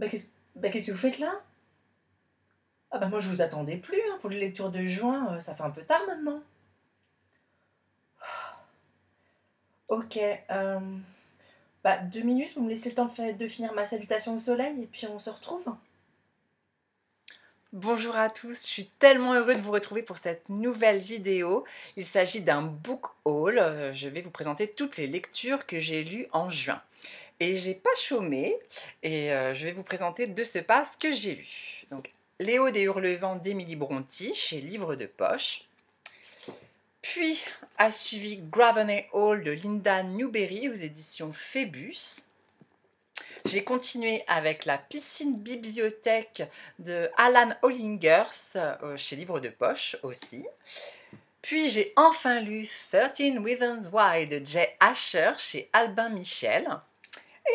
Bah, bah, qu'est-ce que vous faites là Ah, bah, moi, je vous attendais plus hein, pour les lectures de juin, euh, ça fait un peu tard maintenant. Ok, euh, bah, deux minutes, vous me laissez le temps de finir ma salutation au soleil et puis on se retrouve. Bonjour à tous, je suis tellement heureux de vous retrouver pour cette nouvelle vidéo. Il s'agit d'un book haul, euh, je vais vous présenter toutes les lectures que j'ai lues en juin. Et j'ai pas chômé. Et euh, je vais vous présenter de ce pas ce que j'ai lu. Donc, Léo des Hurlevants d'Emilie Bronti chez Livre de Poche. Puis a suivi Graveney Hall de Linda Newberry aux éditions Phébus. J'ai continué avec La piscine bibliothèque de Alan Hollingers euh, chez Livre de Poche aussi. Puis j'ai enfin lu 13 Reasons Why de Jay Asher chez Albin Michel.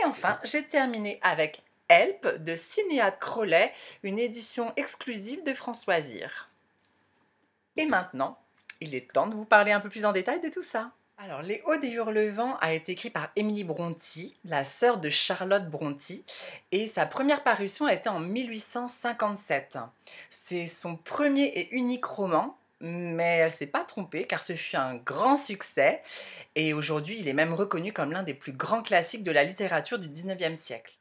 Et enfin, j'ai terminé avec Help de Cinéade Crowley, une édition exclusive de François Zire. Et maintenant, il est temps de vous parler un peu plus en détail de tout ça. Alors, Les Hauts des Hurlevents a été écrit par Emily Brontë, la sœur de Charlotte Brontë, et sa première parution a été en 1857. C'est son premier et unique roman, mais elle s'est pas trompée car ce fut un grand succès et aujourd'hui il est même reconnu comme l'un des plus grands classiques de la littérature du 19e siècle.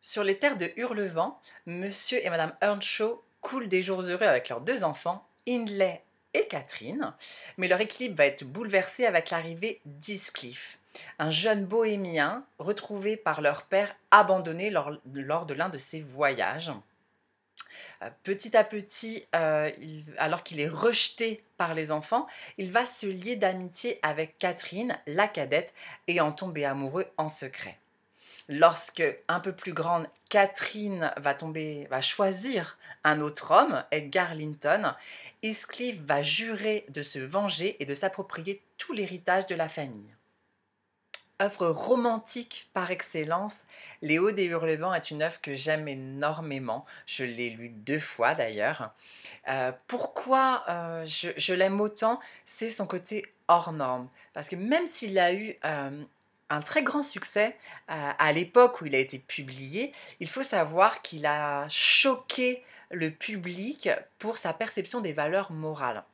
Sur les terres de Hurlevent, monsieur et madame Earnshaw coulent des jours heureux avec leurs deux enfants, Hindley et Catherine, mais leur équilibre va être bouleversé avec l'arrivée d'Iscliff, un jeune bohémien retrouvé par leur père abandonné lors de l'un de ses voyages. Euh, petit à petit, euh, alors qu'il est rejeté par les enfants, il va se lier d'amitié avec Catherine, la cadette, et en tomber amoureux en secret. Lorsque, un peu plus grande, Catherine va tomber, va choisir un autre homme, Edgar Linton, Heathcliff va jurer de se venger et de s'approprier tout l'héritage de la famille. Œuvre romantique par excellence, Léo des Hurlevents est une œuvre que j'aime énormément. Je l'ai lue deux fois d'ailleurs. Euh, pourquoi euh, je, l'aime autant C'est son côté hors norme. Parce que même s'il a eu euh, un très grand succès à l'époque où il a été publié, il faut savoir qu'il a choqué le public pour sa perception des valeurs morales.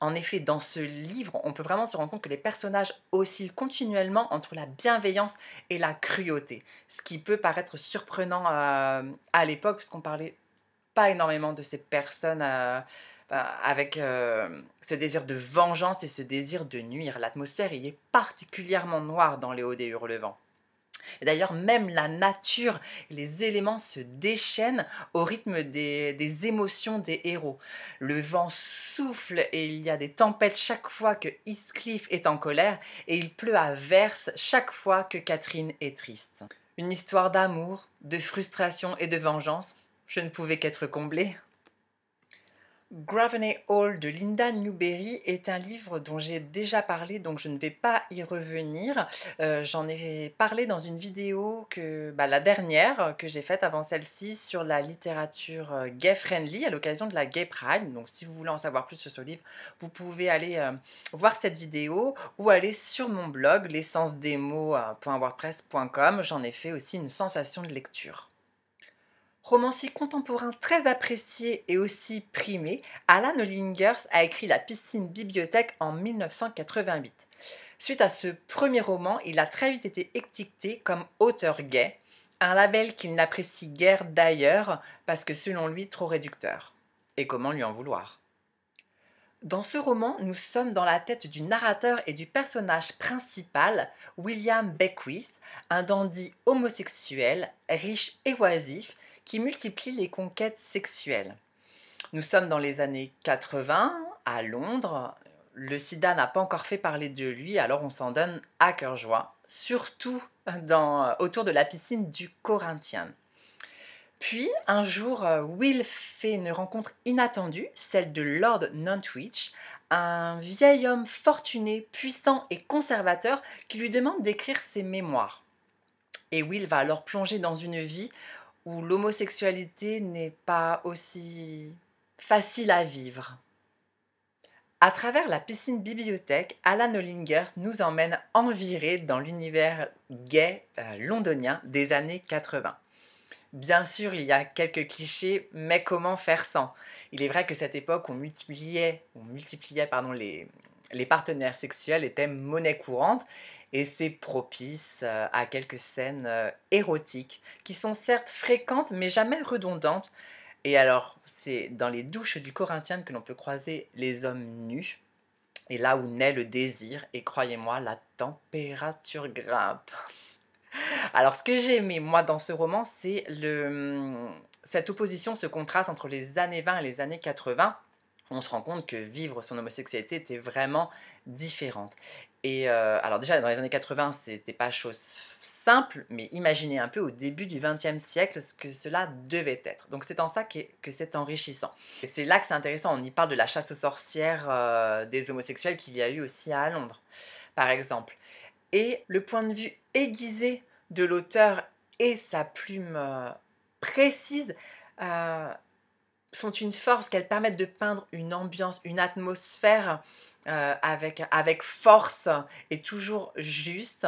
En effet, dans ce livre, on peut vraiment se rendre compte que les personnages oscillent continuellement entre la bienveillance et la cruauté, ce qui peut paraître surprenant euh, à l'époque, puisqu'on parlait pas énormément de ces personnes euh, euh, avec ce désir de vengeance et ce désir de nuire. L'atmosphère y est particulièrement noire dans Les Hauts des Hurlevents. Et d'ailleurs, même la nature, les éléments se déchaînent au rythme des, des émotions des héros. Le vent souffle et il y a des tempêtes chaque fois que Heathcliff est en colère et il pleut à verse chaque fois que Catherine est triste. Une histoire d'amour, de frustration et de vengeance. Je ne pouvais qu'être comblée. Graveney Hall de Linda Newberry est un livre dont j'ai déjà parlé, donc je ne vais pas y revenir. Euh, j'en ai parlé dans une vidéo, que, bah, la dernière que j'ai faite avant celle-ci, sur la littérature euh, gay-friendly à l'occasion de la Gay Pride. Donc si vous voulez en savoir plus sur ce livre, vous pouvez aller euh, voir cette vidéo ou aller sur mon blog, l'essence mots.wordpress.com. J'en ai fait aussi une sensation de lecture. Romancier contemporain très apprécié et aussi primé, Alan Lingers a écrit La piscine bibliothèque en 1988. Suite à ce premier roman, il a très vite été étiqueté comme auteur gay, un label qu'il n'apprécie guère d'ailleurs parce que selon lui trop réducteur. Et comment lui en vouloir dans ce roman, nous sommes dans la tête du narrateur et du personnage principal, William Beckwith, un dandy homosexuel, riche et oisif, qui multiplie les conquêtes sexuelles. Nous sommes dans les années 80 à Londres. Le sida n'a pas encore fait parler de lui, alors on s'en donne à cœur joie, surtout euh, autour de la piscine du Corinthian. Puis, un jour, euh, Will fait une rencontre inattendue, celle de Lord Nantwich, un vieil homme fortuné, puissant et conservateur qui lui demande d'écrire ses mémoires. Et Will va alors plonger dans une vie où l'homosexualité n'est pas aussi facile à vivre. À travers la piscine bibliothèque, Alan Ollinger nous emmène en dans l'univers gay euh, londonien des années 80. Bien sûr, il y a quelques clichés, mais comment faire sans Il est vrai que cette époque, on multipliait, on multipliait pardon, les, les partenaires sexuels, était monnaie courante, et c'est propice euh, à quelques scènes euh, érotiques qui sont certes fréquentes mais jamais redondantes. Et alors, c'est dans les douches du Corinthien que l'on peut croiser les hommes nus. Et là où naît le désir, et croyez-moi, la température grimpe. Alors, ce que j'ai aimé, moi, dans ce roman, c'est le, hum, cette opposition, ce contraste entre les années 20 et les années 80. On se rend compte que vivre son homosexualité était vraiment différente. Et euh, alors déjà, dans les années 80, c'était pas chose simple, mais imaginez un peu au début du XXe siècle ce que cela devait être. Donc c'est en ça que, que c'est enrichissant. Et c'est là que c'est intéressant, on y parle de la chasse aux sorcières euh, des homosexuels qu'il y a eu aussi à Londres, par exemple. Et le point de vue aiguisé de l'auteur et sa plume euh, précise sont une force, qu'elles permettent de peindre une ambiance, une atmosphère euh, avec, avec force et toujours juste.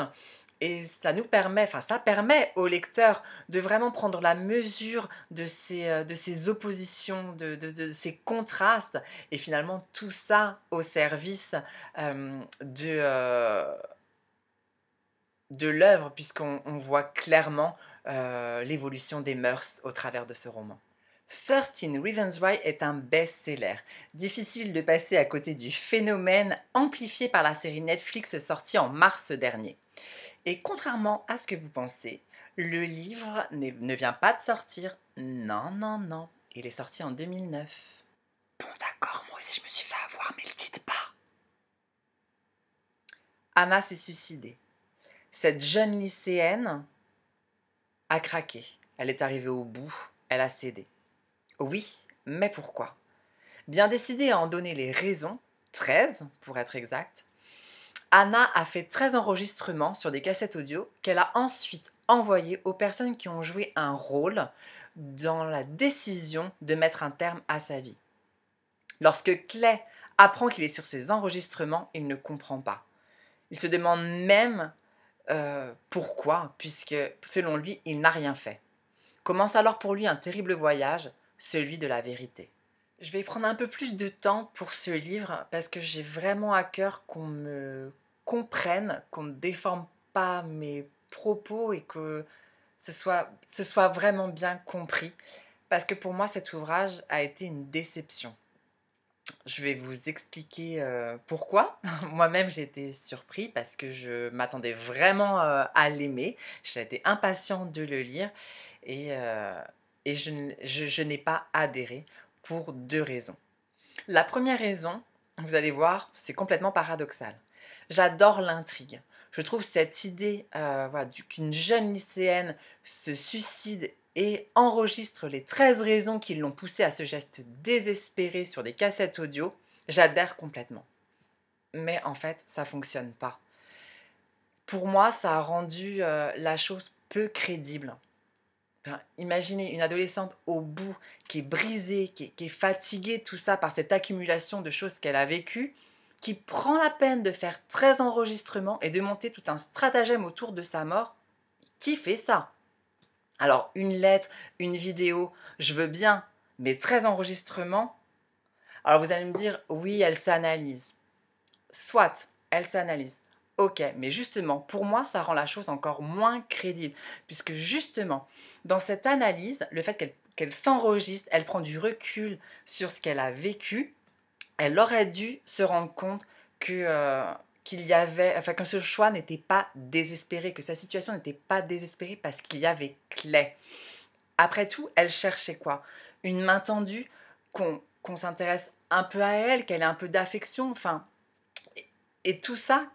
Et ça nous permet, enfin ça permet au lecteur de vraiment prendre la mesure de ces, euh, de ces oppositions, de, ces contrastes, et finalement tout ça au service euh, de, de l'œuvre, puisqu'on voit clairement l'évolution des mœurs au travers de ce roman. 13 Reasons Why est un best-seller. Difficile de passer à côté du phénomène amplifié par la série Netflix sortie en mars dernier. Et contrairement à ce que vous pensez, le livre ne vient pas de sortir. Non, non, non. Il est sorti en 2009. Bon, d'accord, moi aussi je me suis fait avoir, mais le dites pas. Anna s'est suicidée. Cette jeune lycéenne a craqué. Elle est arrivée au bout. Elle a cédé. Oui, mais pourquoi Bien décidée à en donner les raisons, 13 pour être exact, Anna a fait 13 enregistrements sur des cassettes audio qu'elle a ensuite envoyés aux personnes qui ont joué un rôle dans la décision de mettre un terme à sa vie. Lorsque Clay apprend qu'il est sur ces enregistrements, il ne comprend pas. Il se demande même euh, pourquoi, puisque selon lui, il n'a rien fait. Commence alors pour lui un terrible voyage celui de la vérité. Je vais prendre un peu plus de temps pour ce livre parce que j'ai vraiment à cœur qu'on me comprenne, qu'on ne déforme pas mes propos et que ce soit, ce soit vraiment bien compris. Parce que pour moi, cet ouvrage a été une déception. Je vais vous expliquer euh, pourquoi. Moi-même, j'ai été surpris parce que je m'attendais vraiment euh, à l'aimer. J'étais impatiente de le lire et, euh, et je, n'ai pas adhéré pour deux raisons. La première raison, vous allez voir, c'est complètement paradoxal. J'adore l'intrigue. Je trouve cette idée euh, qu'une jeune lycéenne se suicide et enregistre les 13 raisons qui l'ont poussée à ce geste désespéré sur des cassettes audio, j'adhère complètement. Mais en fait, ça fonctionne pas. Pour moi, ça a rendu euh, la chose peu crédible imaginez une adolescente au bout, qui est brisée, qui est, qui est fatiguée, tout ça, par cette accumulation de choses qu'elle a vécues, qui prend la peine de faire 13 enregistrements et de monter tout un stratagème autour de sa mort. Qui fait ça Alors, une lettre, une vidéo, je veux bien, mais 13 enregistrements Alors, vous allez me dire, oui, elle s'analyse. Soit, elle s'analyse. Ok, mais justement, pour moi, ça rend la chose encore moins crédible, puisque justement, dans cette analyse, le fait qu'elle s'enregistre, elle prend du recul sur ce qu'elle a vécu, elle aurait dû se rendre compte que... Euh, qu'il y avait, enfin que ce choix n'était pas désespéré, que sa situation n'était pas désespérée parce qu'il y avait clé. Après tout, elle cherchait quoi Une main tendue, qu'on s'intéresse un peu à elle, qu'elle ait un peu d'affection, enfin et tout ça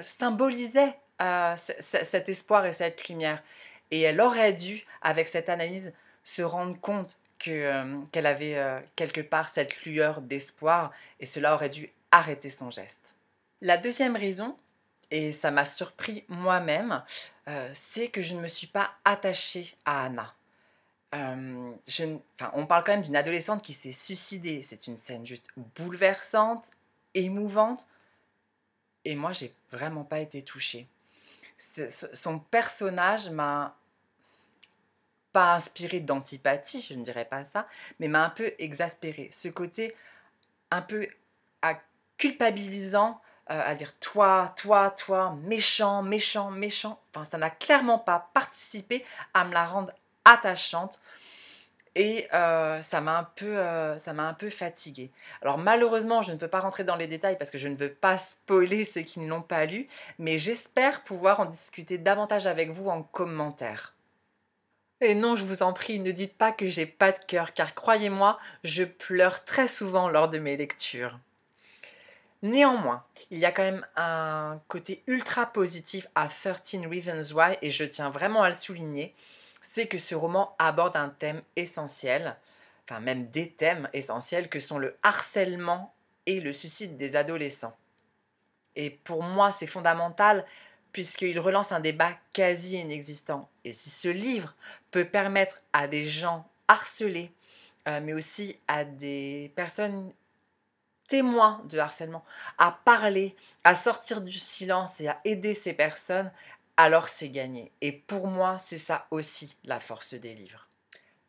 symbolisait euh, cet espoir et cette lumière. Et elle aurait dû, avec cette analyse, se rendre compte euh, qu'elle avait euh, quelque part cette lueur d'espoir et cela aurait dû arrêter son geste. La deuxième raison, et ça m'a surpris moi-même, c'est que je ne me suis pas attachée à Anna. on parle quand même d'une adolescente qui s'est suicidée. C'est une scène juste bouleversante, émouvante. Et moi, j'ai vraiment pas été touchée. Son personnage m'a pas inspiré d'antipathie, je ne dirais pas ça, mais m'a un peu exaspéré. Ce côté un peu à culpabilisant euh, à dire toi, toi, toi, méchant, méchant, méchant. Enfin, ça n'a clairement pas participé à me la rendre attachante et ça m'a un peu, ça m'a un peu fatiguée. Alors malheureusement, je ne peux pas rentrer dans les détails parce que je ne veux pas spoiler ceux qui ne l'ont pas lu, mais j'espère pouvoir en discuter davantage avec vous en commentaire. Et non, je vous en prie, ne dites pas que j'ai pas de cœur, car croyez-moi, je pleure très souvent lors de mes lectures. Néanmoins, il y a quand même un côté ultra positif à 13 Reasons Why, et je tiens vraiment à le souligner c'est que ce roman aborde un thème essentiel, enfin même des thèmes essentiels que sont le harcèlement et le suicide des adolescents. Et pour moi, c'est fondamental puisqu'il relance un débat quasi inexistant. Et si ce livre peut permettre à des gens harcelés, euh, mais aussi à des personnes témoins de harcèlement, à parler, à sortir du silence et à aider ces personnes alors c'est gagné. Et pour moi, c'est ça aussi la force des livres.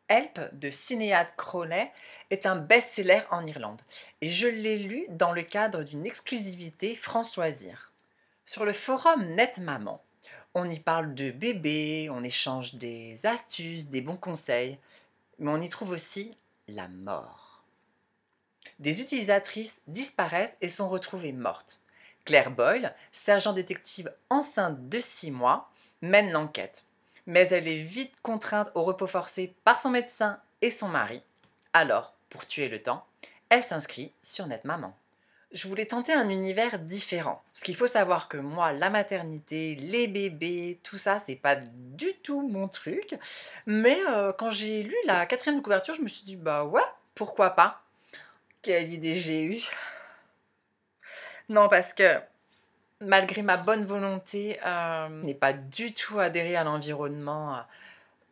Help de Sinéad Cronet est un best-seller en Irlande et je l'ai lu dans le cadre d'une exclusivité France Sur le forum Net Maman, on y parle de bébés, on échange des astuces, des bons conseils, mais on y trouve aussi la mort. Des utilisatrices disparaissent et sont retrouvées mortes. Claire Boyle, sergent détective enceinte de 6 mois, mène l'enquête. Mais elle est vite contrainte au repos forcé par son médecin et son mari. Alors, pour tuer le temps, elle s'inscrit sur Maman. Je voulais tenter un univers différent. Ce qu'il faut savoir que moi, la maternité, les bébés, tout ça, c'est pas du tout mon truc. Mais euh, quand j'ai lu la quatrième couverture, je me suis dit, bah ouais, pourquoi pas Quelle idée j'ai eue non, parce que malgré ma bonne volonté, euh, je n'ai pas du tout adhéré à l'environnement euh,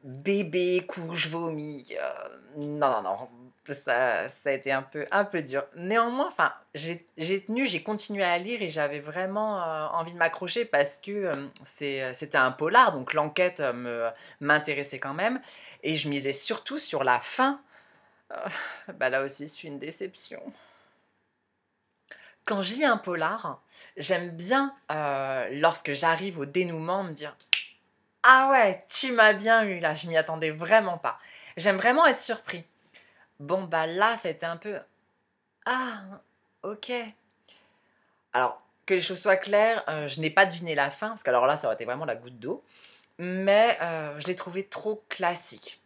bébé, couche, vomi. Euh, non, non, non. Ça, a été un peu, un peu dur. Néanmoins, enfin, j'ai tenu, j'ai continué à lire et j'avais vraiment envie de m'accrocher parce que c'était un polar, donc l'enquête me m'intéressait quand même. Et je misais surtout sur la fin. bah là aussi, c'est une déception. Quand je lis un polar, j'aime bien, euh, lorsque j'arrive au dénouement, me dire Ah ouais, tu m'as bien eu là, je m'y attendais vraiment pas. J'aime vraiment être surpris. Bon, bah là, c'était un peu Ah, ok. Alors, que les choses soient claires, euh, je n'ai pas deviné la fin, parce qu'alors là, ça aurait été vraiment la goutte d'eau. Mais euh, je l'ai trouvé trop classique.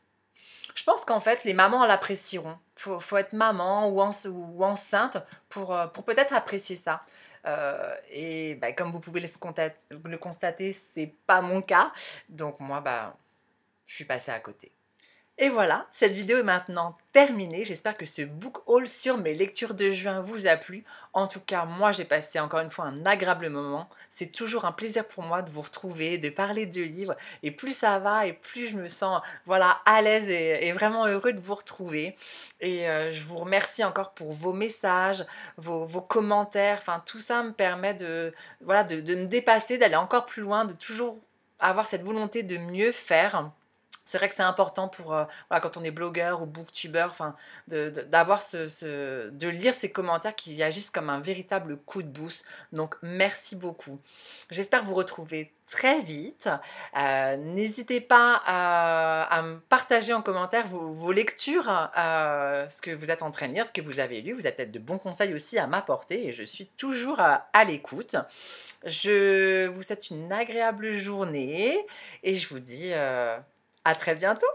Je pense qu'en fait, les mamans l'apprécieront. Il faut, être maman ou, enceinte euh, pour, peut-être apprécier ça. Euh, et bah, comme vous pouvez le constater, c'est pas mon cas. Donc moi, bah, je suis passée à côté. Et voilà, cette vidéo est maintenant terminée. J'espère que ce book haul sur mes lectures de juin vous a plu. En tout cas, moi j'ai passé encore une fois un agréable moment. C'est toujours un plaisir pour moi de vous retrouver, de parler de livres. Et plus ça va et plus je me sens voilà, à l'aise et, vraiment heureux de vous retrouver. Et euh, je vous remercie encore pour vos messages, vos, commentaires. Enfin, tout ça me permet de, voilà, de me dépasser, d'aller encore plus loin, de toujours avoir cette volonté de mieux faire c'est vrai que c'est important pour euh, quand on est blogueur ou booktubeur, enfin, d'avoir ce, de lire ces commentaires qui agissent comme un véritable coup de boost. Donc merci beaucoup. J'espère vous retrouver très vite. Euh, n'hésitez pas à, me partager en commentaire vos, lectures, euh, ce que vous êtes en train de lire, ce que vous avez lu. Vous avez peut-être de bons conseils aussi à m'apporter et je suis toujours à, l'écoute. Je vous souhaite une agréable journée et je vous dis... À très bientôt